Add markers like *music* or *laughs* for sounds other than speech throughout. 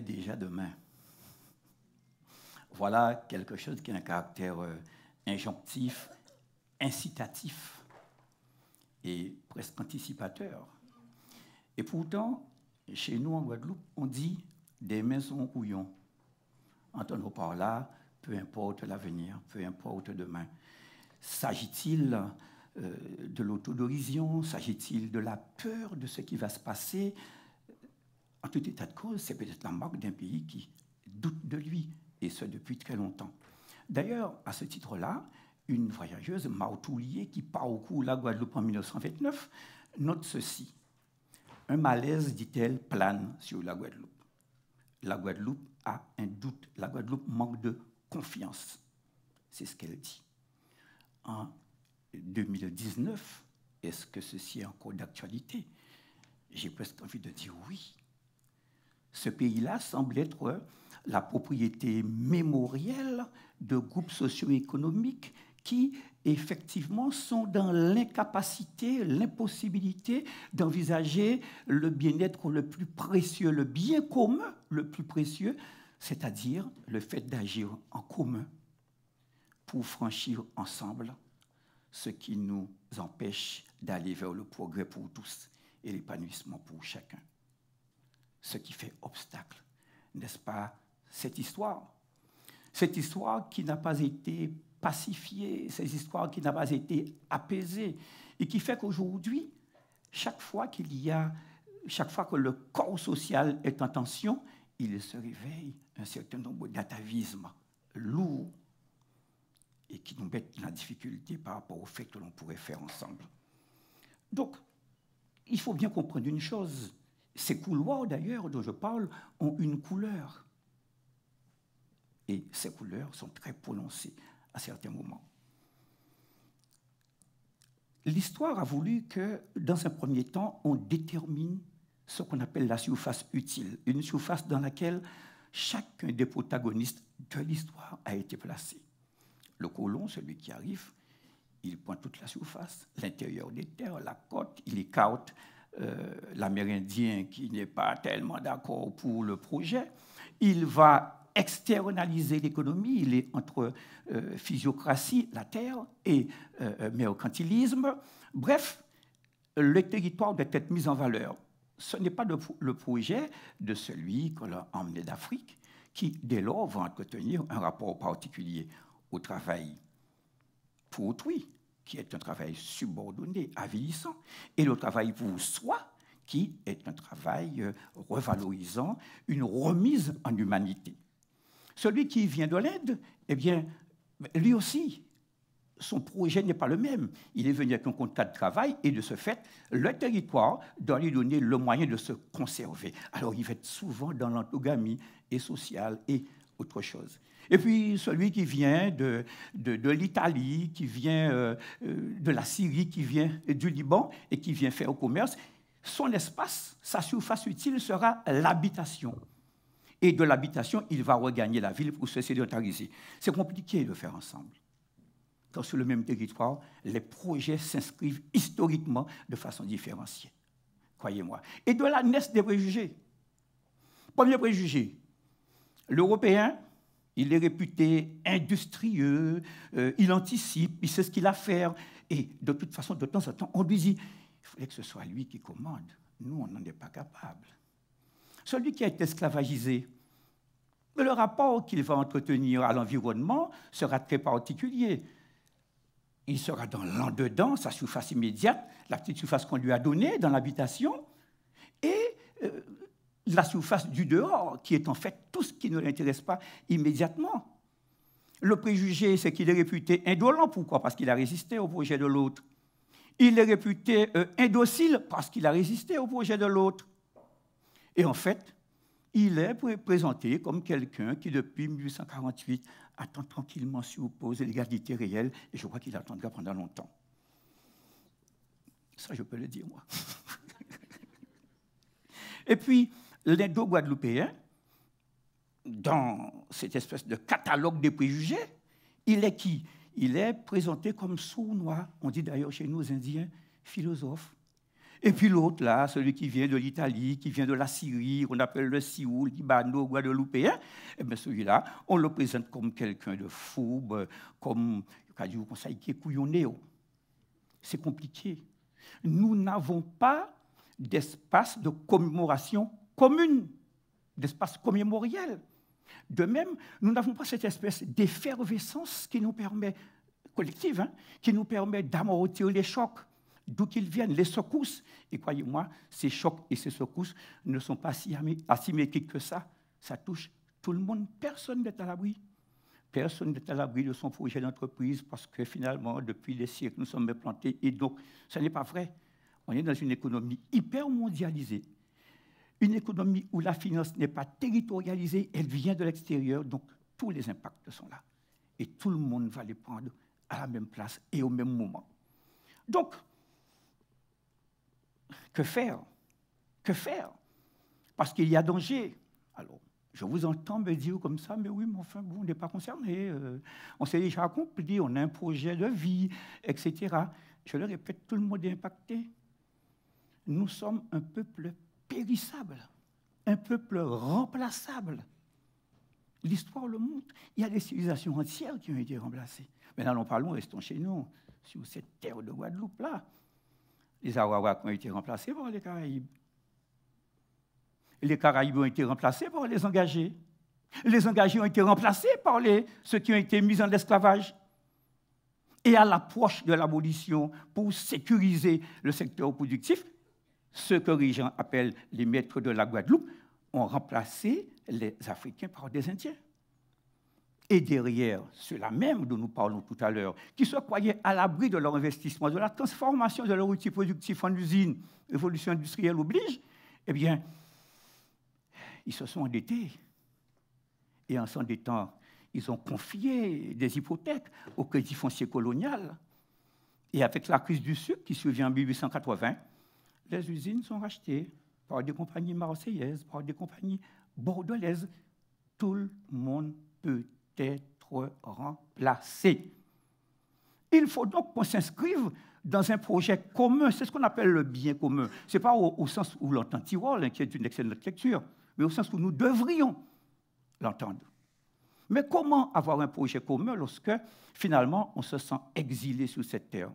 déjà demain. Voilà quelque chose qui a un caractère euh, injonctif, incitatif et presque anticipateur. Et pourtant, chez nous en Guadeloupe, on dit des maisons rouillons. Entendons par là, peu importe l'avenir, peu importe demain. S'agit-il euh, de l'autodorision S'agit-il de la peur de ce qui va se passer en tout état de cause, c'est peut-être la marque d'un pays qui doute de lui, et ce depuis très longtemps. D'ailleurs, à ce titre-là, une voyageuse, Mautoulier, qui part au cours de la Guadeloupe en 1929, note ceci. Un malaise, dit-elle, plane sur la Guadeloupe. La Guadeloupe a un doute. La Guadeloupe manque de confiance. C'est ce qu'elle dit. En 2019, est-ce que ceci est encore d'actualité J'ai presque envie de dire oui ce pays-là semble être la propriété mémorielle de groupes socio-économiques qui effectivement sont dans l'incapacité, l'impossibilité d'envisager le bien-être le plus précieux, le bien commun le plus précieux, c'est-à-dire le fait d'agir en commun pour franchir ensemble ce qui nous empêche d'aller vers le progrès pour tous et l'épanouissement pour chacun ce qui fait obstacle, n'est-ce pas, cette histoire Cette histoire qui n'a pas été pacifiée, cette histoire qui n'a pas été apaisée, et qui fait qu'aujourd'hui, chaque fois qu'il y a, chaque fois que le corps social est en tension, il se réveille un certain nombre d'atavismes lourds et qui nous mettent la difficulté par rapport au fait que l'on pourrait faire ensemble. Donc, il faut bien comprendre une chose, ces couloirs, d'ailleurs, dont je parle, ont une couleur. Et ces couleurs sont très prononcées à certains moments. L'histoire a voulu que, dans un premier temps, on détermine ce qu'on appelle la surface utile, une surface dans laquelle chacun des protagonistes de l'histoire a été placé. Le colon, celui qui arrive, il pointe toute la surface, l'intérieur des terres, la côte, il écarte euh, l'Amérindien qui n'est pas tellement d'accord pour le projet, il va externaliser l'économie, il est entre euh, physiocratie, la terre, et euh, mercantilisme. Bref, le territoire doit être mis en valeur. Ce n'est pas le projet de celui qu'on a emmené d'Afrique qui, dès lors, va entretenir un rapport particulier au travail pour autrui, qui est un travail subordonné, avilissant, et le travail pour soi, qui est un travail euh, revalorisant, une remise en humanité. Celui qui vient de l'aide, eh bien, lui aussi, son projet n'est pas le même. Il est venu avec un contrat de travail et de ce fait, le territoire doit lui donner le moyen de se conserver. Alors, il va être souvent dans l'entogamie et sociale et autre chose. Et puis celui qui vient de, de, l'Italie, qui vient euh, euh, de la Syrie, qui vient du Liban et qui vient faire au commerce, son espace, sa surface utile sera l'habitation. Et de l'habitation, il va regagner la ville pour se sédentariser. C'est compliqué de faire ensemble. Quand sur le même territoire, les projets s'inscrivent historiquement de façon différenciée. Croyez-moi. Et de la naissent des préjugés. Premier préjugé, l'Européen il est réputé industrieux, euh, il anticipe, il sait ce qu'il a à faire. Et de toute façon, de temps en temps, on lui dit, il fallait que ce soit lui qui commande. Nous, on n'en est pas capable. Celui qui a été esclavagisé, le rapport qu'il va entretenir à l'environnement sera très particulier. Il sera dans l'en-dedans, sa surface immédiate, la petite surface qu'on lui a donnée dans l'habitation, et euh, la surface du dehors, qui est en fait ce qui ne l'intéresse pas immédiatement. Le préjugé, c'est qu'il est réputé indolent. Pourquoi Parce qu'il a résisté au projet de l'autre. Il est réputé euh, indocile parce qu'il a résisté au projet de l'autre. Et en fait, il est présenté comme quelqu'un qui, depuis 1848, attend tranquillement s'y l'égalité réelle, et je crois qu'il attendra pendant longtemps. Ça, je peux le dire, moi. *laughs* et puis, l'indo-guadeloupéen, dans cette espèce de catalogue des préjugés, il est qui Il est présenté comme sournois. On dit d'ailleurs chez nous, Indiens, philosophe. Et puis l'autre, là, celui qui vient de l'Italie, qui vient de la Syrie, on appelle le Sioux, Libano, Guadeloupéen, hein? eh bien celui-là, on le présente comme quelqu'un de fourbe, comme, C'est compliqué. Nous n'avons pas d'espace de commémoration commune, d'espace commémoriel. De même, nous n'avons pas cette espèce d'effervescence qui nous permet, collective, hein, qui nous permet d'amortir les chocs, d'où qu'ils viennent, les secousses. Et croyez-moi, ces chocs et ces secousses ne sont pas si asymétriques que ça. Ça touche tout le monde. Personne n'est à l'abri. Personne n'est à l'abri de son projet d'entreprise parce que finalement, depuis des siècles, nous sommes implantés. Et donc, ce n'est pas vrai. On est dans une économie hyper mondialisée. Une économie où la finance n'est pas territorialisée, elle vient de l'extérieur, donc tous les impacts sont là. Et tout le monde va les prendre à la même place et au même moment. Donc, que faire Que faire Parce qu'il y a danger. Alors, je vous entends me dire comme ça, mais oui, mais enfin, vous, on n'est pas concerné. Euh, on s'est déjà accompli, on a un projet de vie, etc. Je le répète, tout le monde est impacté. Nous sommes un peuple un peuple remplaçable. L'histoire le montre. Il y a des civilisations entières qui ont été remplacées. Mais n'allons pas loin, restons chez nous, sur cette terre de Guadeloupe-là. Les Arawaks ont été remplacés par les Caraïbes. Les Caraïbes ont été remplacés par les engagés. Les engagés ont été remplacés par les, ceux qui ont été mis en esclavage. Et à l'approche de l'abolition, pour sécuriser le secteur productif, ceux que Régent appelle les maîtres de la Guadeloupe, ont remplacé les Africains par des Indiens. Et derrière ceux-là même dont nous parlons tout à l'heure, qui se croyaient à l'abri de leur investissement, de la transformation de leur outil productif en usine, évolution industrielle oblige, eh bien, ils se sont endettés. Et en s'endettant, ils ont confié des hypothèques au crédit foncier colonial. Et avec la crise du sucre qui survient en 1880, les usines sont rachetées par des compagnies marseillaises, par des compagnies bordelaises. Tout le monde peut être remplacé. Il faut donc qu'on s'inscrive dans un projet commun. C'est ce qu'on appelle le bien commun. Ce n'est pas au, sens où l'entend Tirol, hein, qui est une excellente lecture, mais au sens où nous devrions l'entendre. Mais comment avoir un projet commun lorsque, finalement, on se sent exilé sur cette terre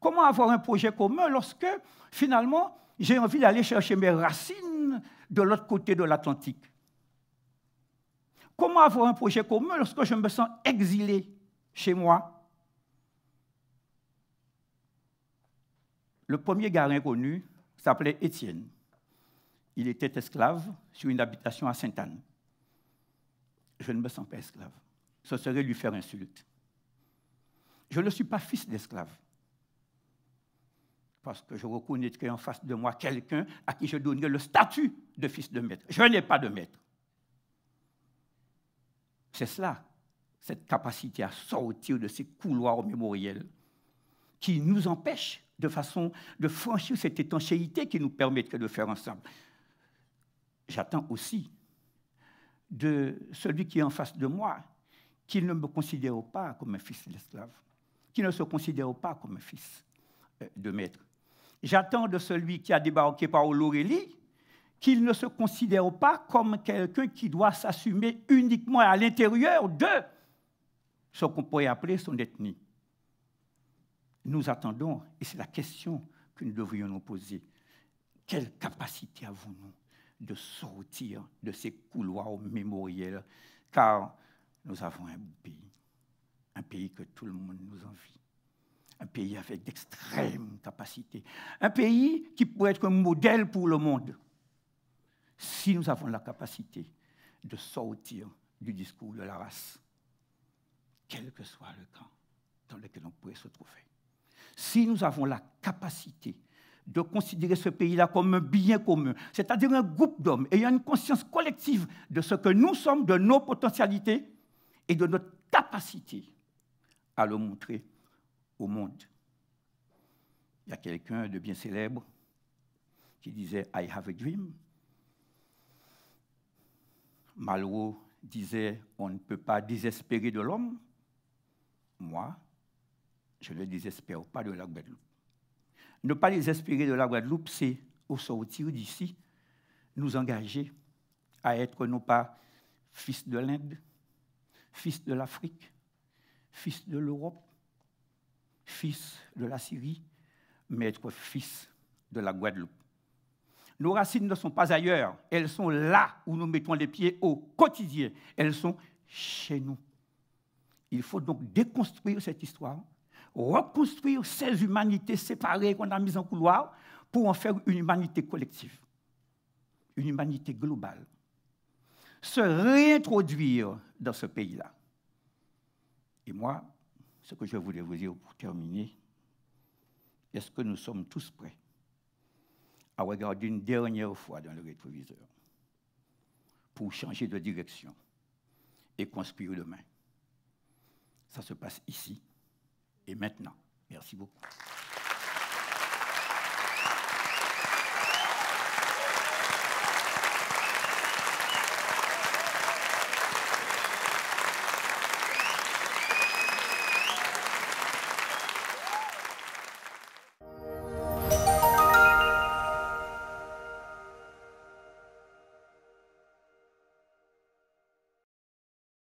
Comment avoir un projet commun lorsque, finalement, j'ai envie d'aller chercher mes racines de l'autre côté de l'Atlantique Comment avoir un projet commun lorsque je me sens exilé chez moi Le premier gars connu s'appelait Étienne. Il était esclave sur une habitation à Sainte-Anne. Je ne me sens pas esclave. Ce serait lui faire insulte. Je ne suis pas fils d'esclave parce que je reconnais en face de moi quelqu'un à qui je donnerai le statut de fils de maître. Je n'ai pas de maître. C'est cela, cette capacité à sortir de ces couloirs mémoriels qui nous empêche de façon de franchir cette étanchéité qui nous permet de faire ensemble. J'attends aussi de celui qui est en face de moi qu'il ne me considère pas comme un fils d'esclave, qu'il ne se considère pas comme un fils euh, de maître. J'attends de celui qui a débarqué par l'Aurélie qu'il ne se considère pas comme quelqu'un qui doit s'assumer uniquement à l'intérieur de ce qu'on pourrait appeler son ethnie. Nous attendons, et c'est la question que nous devrions nous poser, quelle capacité avons-nous de sortir de ces couloirs mémoriels, car nous avons un pays, un pays que tout le monde nous envie un pays avec d'extrêmes capacités, un pays qui pourrait être un modèle pour le monde, si nous avons la capacité de sortir du discours de la race, quel que soit le camp dans lequel on pourrait se trouver. Si nous avons la capacité de considérer ce pays-là comme un bien commun, c'est-à-dire un groupe d'hommes ayant une conscience collective de ce que nous sommes, de nos potentialités et de notre capacité à le montrer au monde. Il y a quelqu'un de bien célèbre qui disait I have a dream. Malraux disait On ne peut pas désespérer de l'homme. Moi, je ne désespère pas de la Guadeloupe. Ne pas désespérer de la Guadeloupe, c'est au sortir d'ici, nous engager à être non pas fils de l'Inde, fils de l'Afrique, fils de l'Europe, fils de la Syrie, maître fils de la Guadeloupe. Nos racines ne sont pas ailleurs, elles sont là où nous mettons les pieds au quotidien, elles sont chez nous. Il faut donc déconstruire cette histoire, reconstruire ces humanités séparées qu'on a mises en couloir pour en faire une humanité collective, une humanité globale. Se réintroduire dans ce pays-là. Et moi, ce que je voulais vous dire pour terminer, est-ce que nous sommes tous prêts à regarder une dernière fois dans le rétroviseur pour changer de direction et construire demain Ça se passe ici et maintenant. Merci beaucoup.